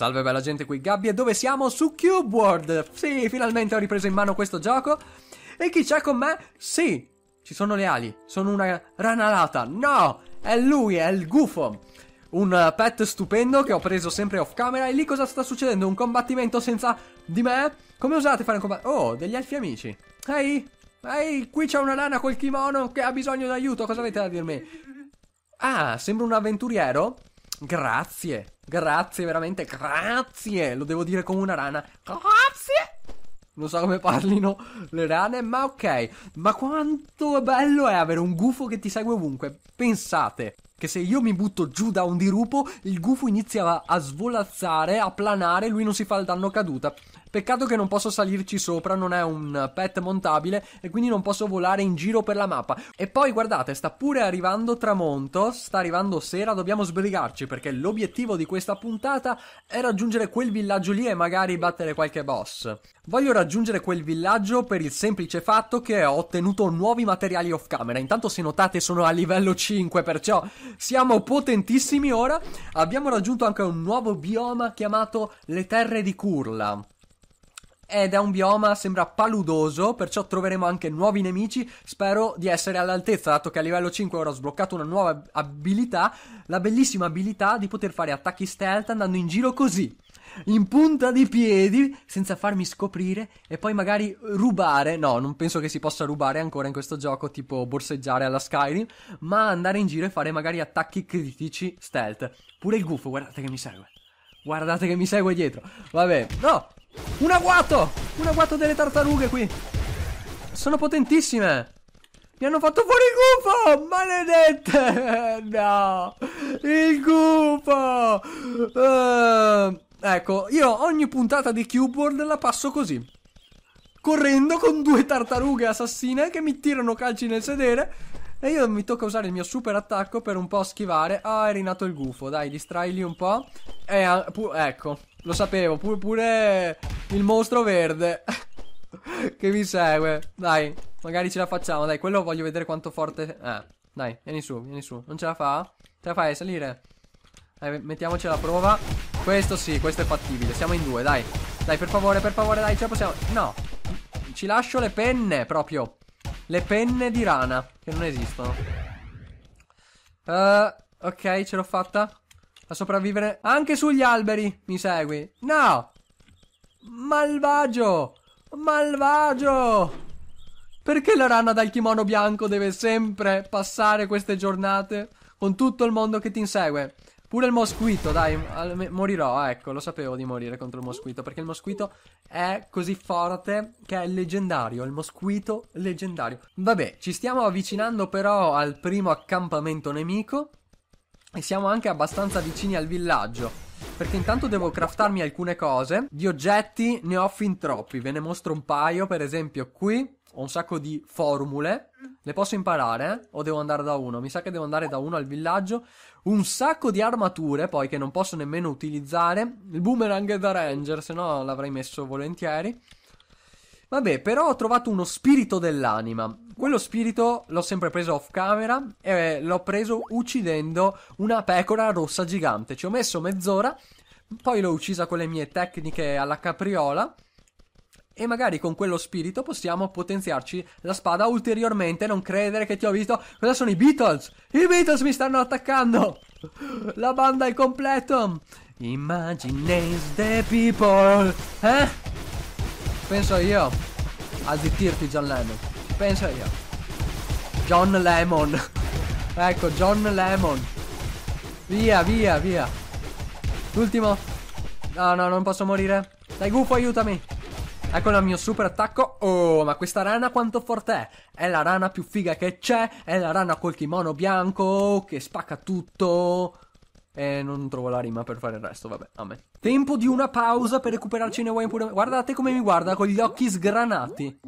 Salve bella gente qui Gabby e dove siamo? Su Cube World! Sì, finalmente ho ripreso in mano questo gioco E chi c'è con me? Sì, ci sono le ali, sono una ranalata No, è lui, è il gufo Un eh, pet stupendo che ho preso sempre off camera E lì cosa sta succedendo? Un combattimento senza di me? Come usate fare un combattimento? Oh, degli elfi amici Ehi, ehi, qui c'è una rana col kimono che ha bisogno d'aiuto Cosa avete da dirmi? Ah, sembra un avventuriero? Grazie, grazie, veramente, grazie. Lo devo dire come una rana. Grazie. Non so come parlino le rane, ma ok. Ma quanto bello è avere un gufo che ti segue ovunque. Pensate che se io mi butto giù da un dirupo, il gufo inizia a svolazzare, a planare, lui non si fa il danno caduta. Peccato che non posso salirci sopra, non è un pet montabile e quindi non posso volare in giro per la mappa. E poi guardate, sta pure arrivando tramonto, sta arrivando sera, dobbiamo sbrigarci perché l'obiettivo di questa puntata è raggiungere quel villaggio lì e magari battere qualche boss. Voglio raggiungere quel villaggio per il semplice fatto che ho ottenuto nuovi materiali off camera. Intanto se notate sono a livello 5, perciò siamo potentissimi ora. Abbiamo raggiunto anche un nuovo bioma chiamato le terre di Curla ed è un bioma sembra paludoso, perciò troveremo anche nuovi nemici. Spero di essere all'altezza, dato che a livello 5 ora ho sbloccato una nuova abilità, la bellissima abilità di poter fare attacchi stealth andando in giro così, in punta di piedi, senza farmi scoprire e poi magari rubare. No, non penso che si possa rubare ancora in questo gioco, tipo borseggiare alla Skyrim, ma andare in giro e fare magari attacchi critici stealth. Pure il gufo, guardate che mi segue. Guardate che mi segue dietro. Vabbè, no, un agguato! Un agguato delle tartarughe qui! Sono potentissime! Mi hanno fatto fuori il gufo! Maledette! No! Il gufo! Uh, ecco, io ogni puntata di Cube World la passo così. Correndo con due tartarughe assassine che mi tirano calci nel sedere. E io mi tocca usare il mio super attacco per un po' schivare. Ah, è rinato il gufo. Dai, distraili un po'. E, ecco, lo sapevo, pure, pure il mostro verde che mi segue. Dai, magari ce la facciamo. Dai, quello voglio vedere quanto forte... Eh, dai, vieni su, vieni su. Non ce la fa? Ce la fai, a salire. Dai, mettiamoci alla prova. Questo sì, questo è fattibile. Siamo in due, dai. Dai, per favore, per favore, dai, ce la possiamo... No. Ci lascio le penne, proprio. Le penne di rana, che non esistono. Uh, ok, ce l'ho fatta a sopravvivere anche sugli alberi. Mi segui? No! Malvagio! Malvagio! Perché la rana dal kimono bianco deve sempre passare queste giornate con tutto il mondo che ti insegue? Pure il mosquito, dai, morirò, ah, ecco, lo sapevo di morire contro il mosquito, perché il mosquito è così forte che è leggendario, il mosquito leggendario. Vabbè, ci stiamo avvicinando però al primo accampamento nemico, e siamo anche abbastanza vicini al villaggio perché intanto devo craftarmi alcune cose. Di oggetti ne ho fin troppi, ve ne mostro un paio, per esempio qui ho un sacco di formule, le posso imparare eh? o devo andare da uno? Mi sa che devo andare da uno al villaggio. Un sacco di armature poi che non posso nemmeno utilizzare, il boomerang da ranger, se no l'avrei messo volentieri. Vabbè, però ho trovato uno spirito dell'anima. Quello spirito l'ho sempre preso off camera e l'ho preso uccidendo una pecora rossa gigante. Ci ho messo mezz'ora, poi l'ho uccisa con le mie tecniche alla capriola. E magari con quello spirito possiamo potenziarci la spada ulteriormente. Non credere che ti ho visto. Cosa sono i Beatles? I Beatles mi stanno attaccando! La banda è completa! Imagine the people! Eh? penso io a zittirti John Lemon. Penso io. John Lemon. ecco, John Lemon. Via, via, via. L'ultimo. No, no, non posso morire. Dai, gufo, aiutami. Eccolo il mio super attacco. Oh, ma questa rana quanto forte è? È la rana più figa che c'è. È la rana col kimono bianco che spacca tutto. E non trovo la rima per fare il resto, vabbè, a me. Tempo di una pausa per recuperarci in Hawaii pure. Guardate come mi guarda con gli occhi sgranati.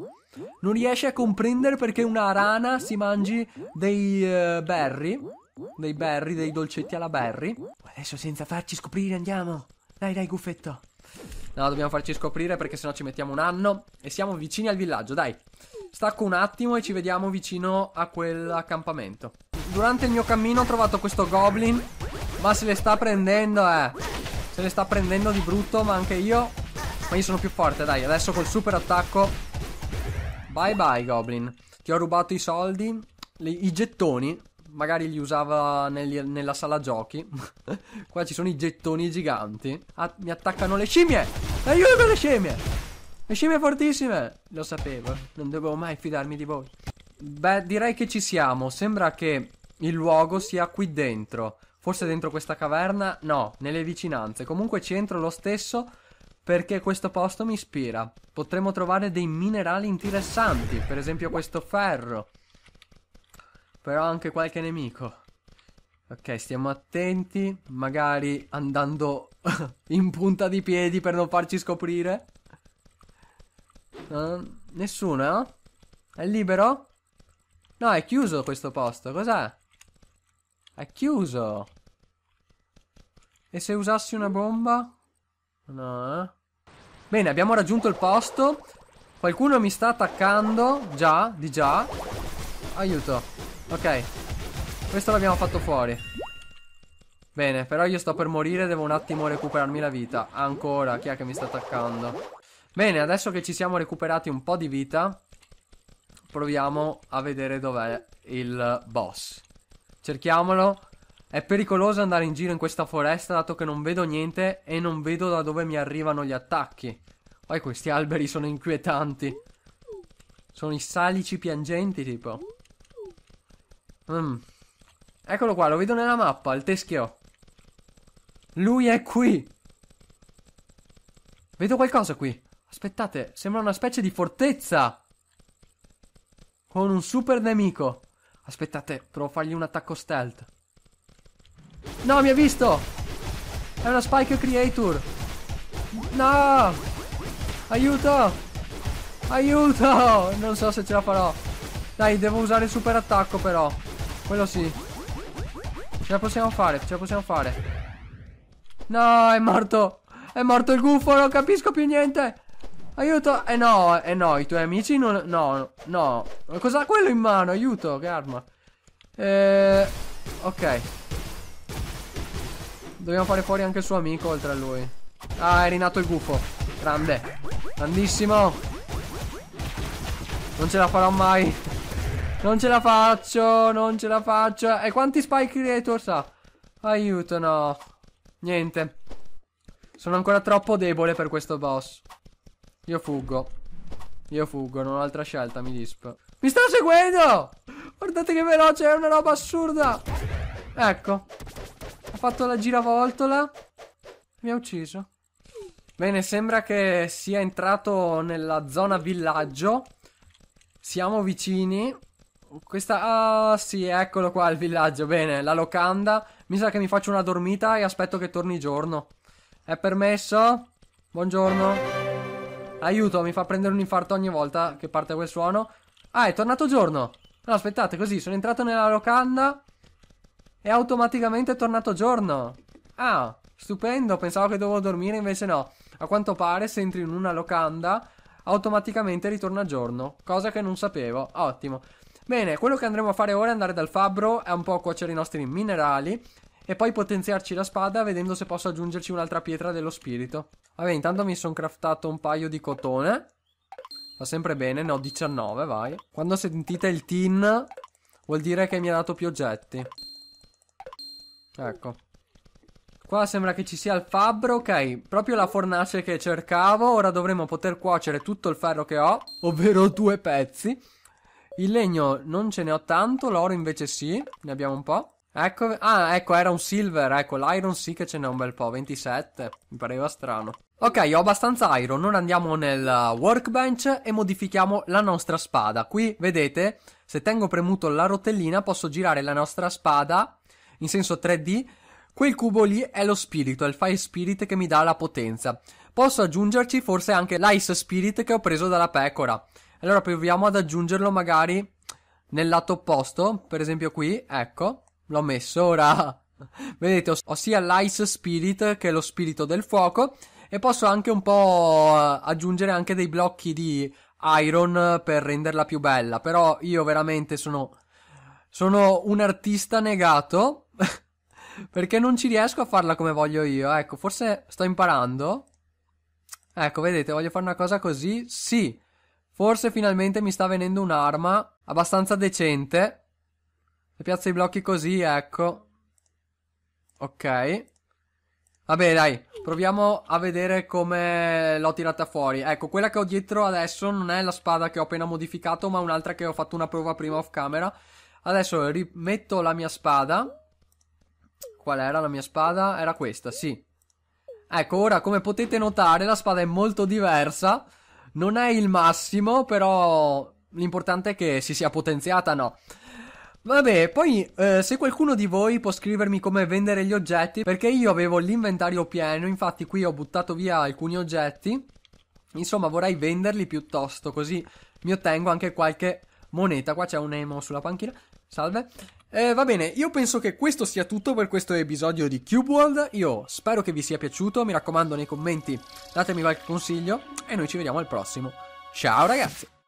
Non riesce a comprendere perché una rana si mangi dei uh, berry. Dei berry, dei dolcetti alla berry. Adesso senza farci scoprire andiamo. Dai, dai, guffetto. No, dobbiamo farci scoprire perché sennò ci mettiamo un anno e siamo vicini al villaggio, dai. Stacco un attimo e ci vediamo vicino a quell'accampamento. Durante il mio cammino ho trovato questo goblin ma se le sta prendendo, eh. Se le sta prendendo di brutto, ma anche io. Ma io sono più forte, dai. Adesso col super attacco. Bye bye, Goblin. Ti ho rubato i soldi. I gettoni. Magari li usava nel, nella sala giochi. Qua ci sono i gettoni giganti. Ah, mi attaccano le scimmie. Aiuto le scimmie. Le scimmie fortissime. Lo sapevo. Non dovevo mai fidarmi di voi. Beh, direi che ci siamo. Sembra che il luogo sia qui dentro. Forse dentro questa caverna? No, nelle vicinanze. Comunque ci entro lo stesso perché questo posto mi ispira. Potremmo trovare dei minerali interessanti, per esempio questo ferro. Però anche qualche nemico. Ok, stiamo attenti, magari andando in punta di piedi per non farci scoprire. Uh, nessuno, eh? È libero? No, è chiuso questo posto, cos'è? È chiuso. E se usassi una bomba? No, eh. Bene, abbiamo raggiunto il posto. Qualcuno mi sta attaccando. Già, di già. Aiuto. Ok. Questo l'abbiamo fatto fuori. Bene, però io sto per morire. Devo un attimo recuperarmi la vita. Ancora, chi è che mi sta attaccando? Bene, adesso che ci siamo recuperati un po' di vita, proviamo a vedere dov'è il boss. Cerchiamolo. È pericoloso andare in giro in questa foresta dato che non vedo niente e non vedo da dove mi arrivano gli attacchi. Poi questi alberi sono inquietanti. Sono i salici piangenti tipo. Mm. Eccolo qua, lo vedo nella mappa, il teschio. Lui è qui. Vedo qualcosa qui. Aspettate, sembra una specie di fortezza. Con un super nemico. Aspettate, provo a fargli un attacco stealth. No, mi ha visto! È una Spike Creator! No! Aiuto! Aiuto! Non so se ce la farò. Dai, devo usare il super attacco però. Quello sì. Ce la possiamo fare, ce la possiamo fare. No, è morto! È morto il gufo, non capisco più niente! Aiuto! Eh no, eh no, i tuoi amici non... No, no. Cos'ha quello in mano? Aiuto, Garma. arma. Eh... Ok. Dobbiamo fare fuori anche il suo amico oltre a lui. Ah, è rinato il gufo. Grande. Grandissimo. Non ce la farò mai. Non ce la faccio, non ce la faccio. E quanti spike creator sa? Aiuto, no. Niente. Sono ancora troppo debole per questo boss. Io fuggo. Io fuggo, non ho altra scelta, mi disp. Mi stanno seguendo! Guardate che veloce, è una roba assurda! Ecco. Ha fatto la giravoltola. Mi ha ucciso. Bene, sembra che sia entrato nella zona villaggio. Siamo vicini. Questa... Ah, sì, eccolo qua il villaggio. Bene, la locanda. Mi sa che mi faccio una dormita e aspetto che torni giorno. È permesso? Buongiorno. Aiuto, mi fa prendere un infarto ogni volta che parte quel suono. Ah, è tornato giorno. No, aspettate, così, sono entrato nella locanda e automaticamente è tornato giorno. Ah, stupendo, pensavo che dovevo dormire, invece no. A quanto pare, se entri in una locanda, automaticamente ritorna giorno, cosa che non sapevo. Ottimo. Bene, quello che andremo a fare ora è andare dal fabbro e un po' cuocere i nostri minerali e poi potenziarci la spada vedendo se posso aggiungerci un'altra pietra dello spirito. Vabbè, intanto mi sono craftato un paio di cotone. Va sempre bene, ne ho 19, vai. Quando sentite il tin vuol dire che mi ha dato più oggetti. Ecco. Qua sembra che ci sia il fabbro, ok, proprio la fornace che cercavo, ora dovremo poter cuocere tutto il ferro che ho, ovvero due pezzi. Il legno non ce ne ho tanto, l'oro invece sì, ne abbiamo un po'. Ecco, ah, ecco, era un silver, ecco, l'iron sì che ce n'è un bel po', 27, mi pareva strano. Ok, ho abbastanza iron, non andiamo nel uh, workbench e modifichiamo la nostra spada. Qui, vedete, se tengo premuto la rotellina posso girare la nostra spada in senso 3D. Quel cubo lì è lo spirito, è il fire spirit che mi dà la potenza. Posso aggiungerci forse anche l'ice spirit che ho preso dalla pecora. Allora proviamo ad aggiungerlo magari nel lato opposto, per esempio qui, ecco. L'ho messo ora. Vedete, ho, ho sia l'Ice Spirit che lo spirito del fuoco e posso anche un po' eh, aggiungere anche dei blocchi di iron per renderla più bella, però io veramente sono sono un artista negato perché non ci riesco a farla come voglio io. Ecco, forse sto imparando. Ecco, vedete, voglio fare una cosa così. Sì, forse finalmente mi sta venendo un'arma abbastanza decente piazza i blocchi così, ecco. Ok. Vabbè, dai, proviamo a vedere come l'ho tirata fuori. Ecco, quella che ho dietro adesso non è la spada che ho appena modificato, ma un'altra che ho fatto una prova prima off camera. Adesso rimetto la mia spada. Qual era la mia spada? Era questa, sì. Ecco, ora come potete notare la spada è molto diversa. Non è il massimo, però l'importante è che si sia potenziata, no? Vabbè, poi eh, se qualcuno di voi può scrivermi come vendere gli oggetti, perché io avevo l'inventario pieno, infatti qui ho buttato via alcuni oggetti. Insomma, vorrei venderli piuttosto, così mi ottengo anche qualche moneta. Qua c'è un emo sulla panchina. Salve. Eh, va bene, io penso che questo sia tutto per questo episodio di Cube World. Io spero che vi sia piaciuto. Mi raccomando, nei commenti datemi qualche consiglio. E noi ci vediamo al prossimo. Ciao ragazzi!